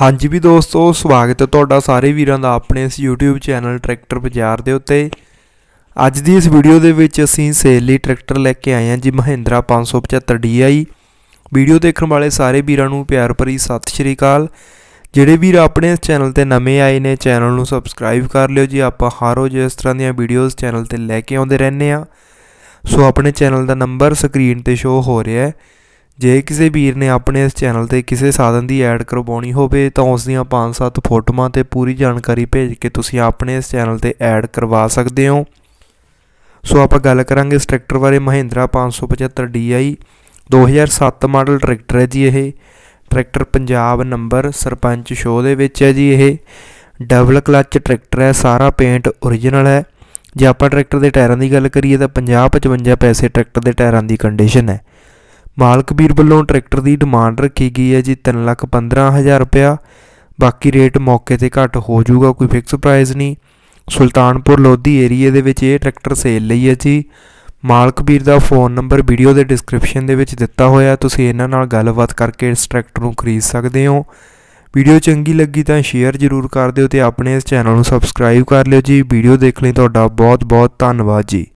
ਹਾਂਜੀ ਵੀ ਦੋਸਤੋ ਸਵਾਗਤ ਹੈ ਤੁਹਾਡਾ ਸਾਰੇ ਵੀਰਾਂ ਦਾ ਆਪਣੇ ਇਸ YouTube ਚੈਨਲ ਟਰੈਕਟਰ ਬਾਜ਼ਾਰ ਦੇ ਉੱਤੇ ਅੱਜ ਦੀ ਇਸ ਵੀਡੀਓ ਦੇ ਵਿੱਚ ਅਸੀਂ ਸੇਲ ਲਈ ਟਰੈਕਟਰ ਲੈ ਕੇ ਆਏ ਹਾਂ ਜੀ ਮਹਿੰਦਰਾ 575 DI ਵੀਡੀਓ ਦੇਖਣ ਵਾਲੇ ਸਾਰੇ ਵੀਰਾਂ ਨੂੰ ਪਿਆਰ ਭਰੀ ਸਤਿ ਸ਼੍ਰੀ ਅਕਾਲ ਜਿਹੜੇ ਵੀਰ ਆਪਣੇ ਇਸ ਚੈਨਲ ਤੇ ਨਵੇਂ ਆਏ ਨੇ ਚੈਨਲ ਨੂੰ ਸਬਸਕ੍ਰਾਈਬ ਕਰ ਲਿਓ ਜੀ ਆਪਾਂ ਹਰ ਰੋਜ਼ ਇਸ ਤਰ੍ਹਾਂ ਦੀਆਂ ਵੀਡੀਓਜ਼ ਚੈਨਲ ਤੇ ਲੈ ਕੇ ਆਉਂਦੇ ਰਹਿੰਦੇ ਆ ਸੋ ਆਪਣੇ ਚੈਨਲ ਦਾ ਨੰਬਰ ਸਕਰੀਨ ਤੇ ਸ਼ੋ ਹੋ ਰਿਹਾ ਹੈ ਜੇ ਕਿਸੇ ਵੀਰ ਨੇ ਆਪਣੇ ਇਸ ਚੈਨਲ ਤੇ ਕਿਸੇ ਸਾਧਨ ਦੀ ਐਡ ਕਰਵਾਉਣੀ ਹੋਵੇ ਤਾਂ ਉਸ ਦੀਆਂ 5-7 ਫੋਟੋਆਂ ਤੇ ਪੂਰੀ ਜਾਣਕਾਰੀ ਭੇਜ ਕੇ ਤੁਸੀਂ ਆਪਣੇ ਇਸ ਚੈਨਲ ਤੇ ਐਡ ਕਰਵਾ ਸਕਦੇ ਹੋ ਸੋ ਆਪਾਂ ਗੱਲ ਕਰਾਂਗੇ ਇਸ ਟਰੈਕਟਰ ਬਾਰੇ ਮਹਿੰਦਰਾ 575 DI 2007 ਮਾਡਲ ਟਰੈਕਟਰ ਹੈ ਜੀ ਇਹ tractor Punjab number sarpanch show ਦੇ ਵਿੱਚ ਹੈ ਜੀ ਇਹ ਡਬਲ ਕਲੱਚ ਟਰੈਕਟਰ ਹੈ ਸਾਰਾ ਪੇਂਟ origignal ਹੈ ਜੇ ਆਪਾਂ ਟਰੈਕਟਰ ਦੇ ਟਾਇਰਾਂ ਦੀ ਗੱਲ ਕਰੀਏ ਤਾਂ 50 55 ਪੈਸੇ ਟਰੈਕਟਰ ਦੇ ਟਾਇਰਾਂ ਦੀ ਕੰਡੀਸ਼ਨ ਹੈ ਮਾਲਕ ਵੀਰ ਵੱਲੋਂ ਟਰੈਕਟਰ ਦੀ ਡਿਮਾਂਡ ਰੱਖੀ ਗਈ ਹੈ ਜੀ 315000 ਰੁਪਇਆ ਬਾਕੀ ਰੇਟ ਮੌਕੇ ਤੇ ਘੱਟ ਹੋ ਜਾਊਗਾ ਕੋਈ ਫਿਕਸ ਪ੍ਰਾਈਸ ਨਹੀਂ ਸੁਲਤਾਨਪੁਰ ਲੋਧੀ ਏਰੀਆ ਦੇ ਵਿੱਚ ਇਹ ਟਰੈਕਟਰ ਸੇਲ ਲਈ ਹੈ ਜੀ ਮਾਲਕ ਵੀਰ ਦਾ ਫੋਨ ਨੰਬਰ ਵੀਡੀਓ ਦੇ ਡਿਸਕ੍ਰਿਪਸ਼ਨ ਦੇ ਵਿੱਚ ਦਿੱਤਾ ਹੋਇਆ ਤੁਸੀਂ ਇਹਨਾਂ ਨਾਲ ਗੱਲਬਾਤ ਕਰਕੇ ਇਸ ਟਰੈਕਟਰ ਨੂੰ ਖਰੀਦ ਸਕਦੇ ਹੋ ਵੀਡੀਓ ਚੰਗੀ ਲੱਗੀ ਤਾਂ ਸ਼ੇਅਰ ਜ਼ਰੂਰ ਕਰ ਦਿਓ ਤੇ ਆਪਣੇ ਇਸ ਚੈਨਲ ਨੂੰ ਸਬਸਕ੍ਰਾਈਬ ਕਰ ਲਿਓ ਜੀ ਵੀਡੀਓ ਦੇਖ ਲਈ ਤੁਹਾਡਾ ਬਹੁਤ ਬਹੁਤ ਧੰਨਵਾਦ ਜੀ